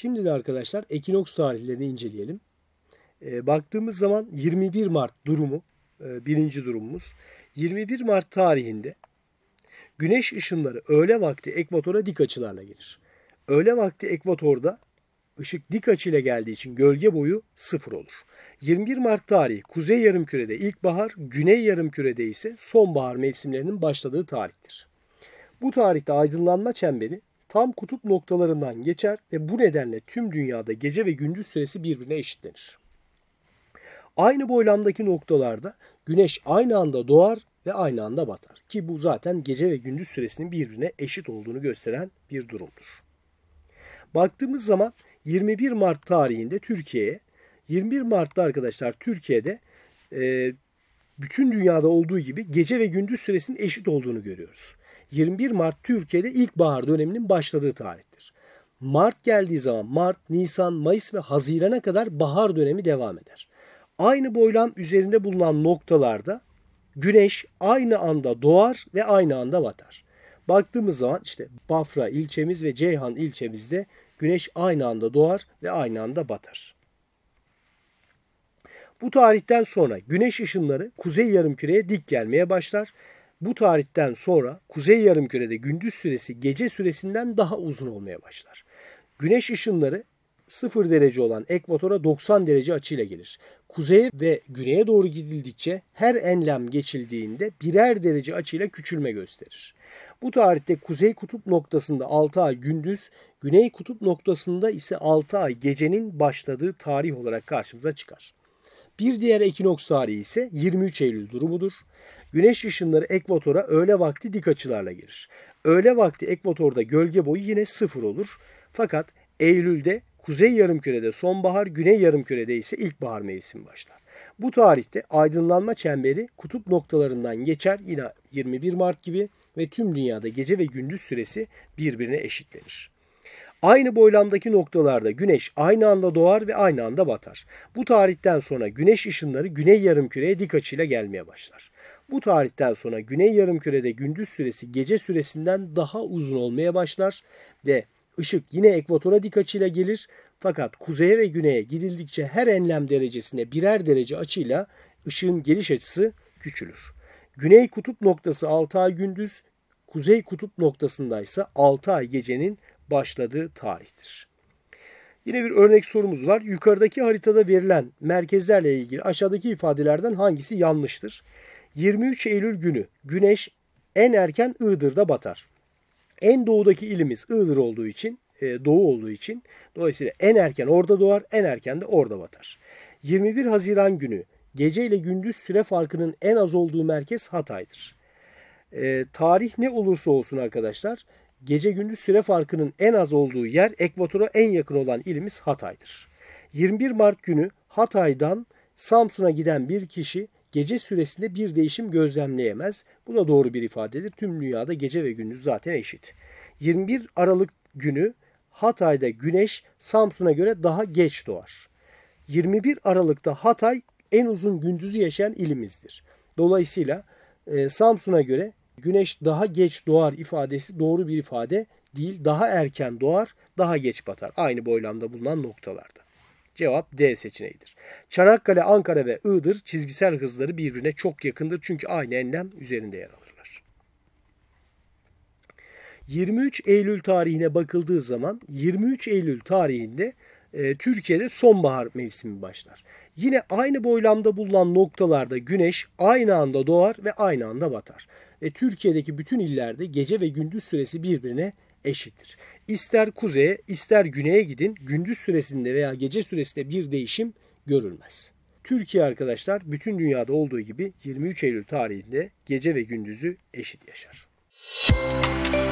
Şimdi de arkadaşlar ekinoks tarihlerini inceleyelim. E, baktığımız zaman 21 Mart durumu e, birinci durumumuz. 21 Mart tarihinde güneş ışınları öğle vakti ekvatora dik açılarla gelir. Öğle vakti ekvatorda ışık dik açıyla geldiği için gölge boyu sıfır olur. 21 Mart tarihi kuzey yarımkürede ilkbahar, güney yarımkürede ise sonbahar mevsimlerinin başladığı tarihtir. Bu tarihte aydınlanma çemberi tam kutup noktalarından geçer ve bu nedenle tüm dünyada gece ve gündüz süresi birbirine eşitlenir. Aynı boylamdaki noktalarda güneş aynı anda doğar ve aynı anda batar. Ki bu zaten gece ve gündüz süresinin birbirine eşit olduğunu gösteren bir durumdur. Baktığımız zaman 21 Mart tarihinde Türkiye'ye 21 Mart'ta arkadaşlar Türkiye'de bütün dünyada olduğu gibi gece ve gündüz süresinin eşit olduğunu görüyoruz. 21 Mart Türkiye'de ilkbahar döneminin başladığı tarihtir. Mart geldiği zaman Mart, Nisan, Mayıs ve Haziran'a kadar bahar dönemi devam eder. Aynı boylam üzerinde bulunan noktalarda güneş aynı anda doğar ve aynı anda batar. Baktığımız zaman işte Bafra ilçemiz ve Ceyhan ilçemizde güneş aynı anda doğar ve aynı anda batar. Bu tarihten sonra güneş ışınları kuzey yarımküreye dik gelmeye başlar. Bu tarihten sonra kuzey yarımkürede gündüz süresi gece süresinden daha uzun olmaya başlar. Güneş ışınları 0 derece olan ekvatora 90 derece açıyla gelir. Kuzeye ve güneye doğru gidildikçe her enlem geçildiğinde birer derece açıyla küçülme gösterir. Bu tarihte kuzey kutup noktasında 6 ay gündüz, güney kutup noktasında ise 6 ay gecenin başladığı tarih olarak karşımıza çıkar. Bir diğer ekinoks tarihi ise 23 Eylül durumudur. Güneş ışınları ekvatora öğle vakti dik açılarla girir. Öğle vakti ekvatorda gölge boyu yine sıfır olur. Fakat Eylül'de kuzey yarımkürede sonbahar, güney yarımkürede ise ilkbahar mevsimi başlar. Bu tarihte aydınlanma çemberi kutup noktalarından geçer yine 21 Mart gibi ve tüm dünyada gece ve gündüz süresi birbirine eşitlenir. Aynı boylamdaki noktalarda güneş aynı anda doğar ve aynı anda batar. Bu tarihten sonra güneş ışınları güney yarımküreye dik açıyla gelmeye başlar. Bu tarihten sonra güney yarımkürede gündüz süresi gece süresinden daha uzun olmaya başlar ve ışık yine ekvatora dik açıyla gelir fakat kuzeye ve güneye gidildikçe her enlem derecesine birer derece açıyla ışığın geliş açısı küçülür. Güney kutup noktası 6 ay gündüz, kuzey kutup noktasındaysa 6 ay gecenin başladığı tarihtir. Yine bir örnek sorumuz var. Yukarıdaki haritada verilen merkezlerle ilgili aşağıdaki ifadelerden hangisi yanlıştır? 23 Eylül günü güneş en erken Iğdır'da batar. En doğudaki ilimiz Iğdır olduğu için, e, doğu olduğu için dolayısıyla en erken orada doğar, en erken de orada batar. 21 Haziran günü gece ile gündüz süre farkının en az olduğu merkez Hatay'dır. E, tarih ne olursa olsun arkadaşlar gece gündüz süre farkının en az olduğu yer ekvatora en yakın olan ilimiz Hatay'dır. 21 Mart günü Hatay'dan Samsun'a giden bir kişi gece süresinde bir değişim gözlemleyemez. Bu da doğru bir ifadedir. Tüm dünyada gece ve gündüz zaten eşit. 21 Aralık günü Hatay'da güneş Samsun'a göre daha geç doğar. 21 Aralık'ta Hatay en uzun gündüzü yaşayan ilimizdir. Dolayısıyla e, Samsun'a göre güneş daha geç doğar ifadesi doğru bir ifade değil. Daha erken doğar, daha geç batar. Aynı boylamda bulunan noktalarda. Cevap D seçeneğidir. Çanakkale, Ankara ve Iğdır çizgisel hızları birbirine çok yakındır. Çünkü aynı enlem üzerinde yer alırlar. 23 Eylül tarihine bakıldığı zaman 23 Eylül tarihinde e, Türkiye'de sonbahar mevsimi başlar. Yine aynı boylamda bulunan noktalarda güneş aynı anda doğar ve aynı anda batar. Ve Türkiye'deki bütün illerde gece ve gündüz süresi birbirine eşittir. İster kuzeye ister güneye gidin gündüz süresinde veya gece süresinde bir değişim görülmez. Türkiye arkadaşlar bütün dünyada olduğu gibi 23 Eylül tarihinde gece ve gündüzü eşit yaşar. Müzik